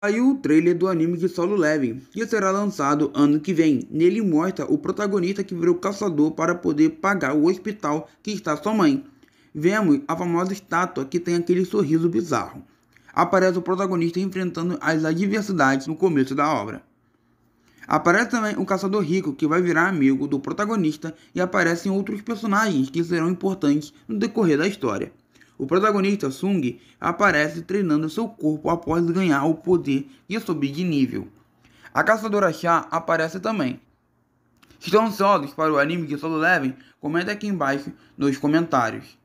Saiu o trailer do anime de Solo leve, que será lançado ano que vem. Nele mostra o protagonista que virou caçador para poder pagar o hospital que está sua mãe. Vemos a famosa estátua que tem aquele sorriso bizarro. Aparece o protagonista enfrentando as adversidades no começo da obra. Aparece também um caçador rico que vai virar amigo do protagonista e aparecem outros personagens que serão importantes no decorrer da história. O protagonista, Sung, aparece treinando seu corpo após ganhar o poder e subir de nível. A caçadora Chá aparece também. Estão ansiosos para o anime de Solo Leveling? Comenta aqui embaixo nos comentários.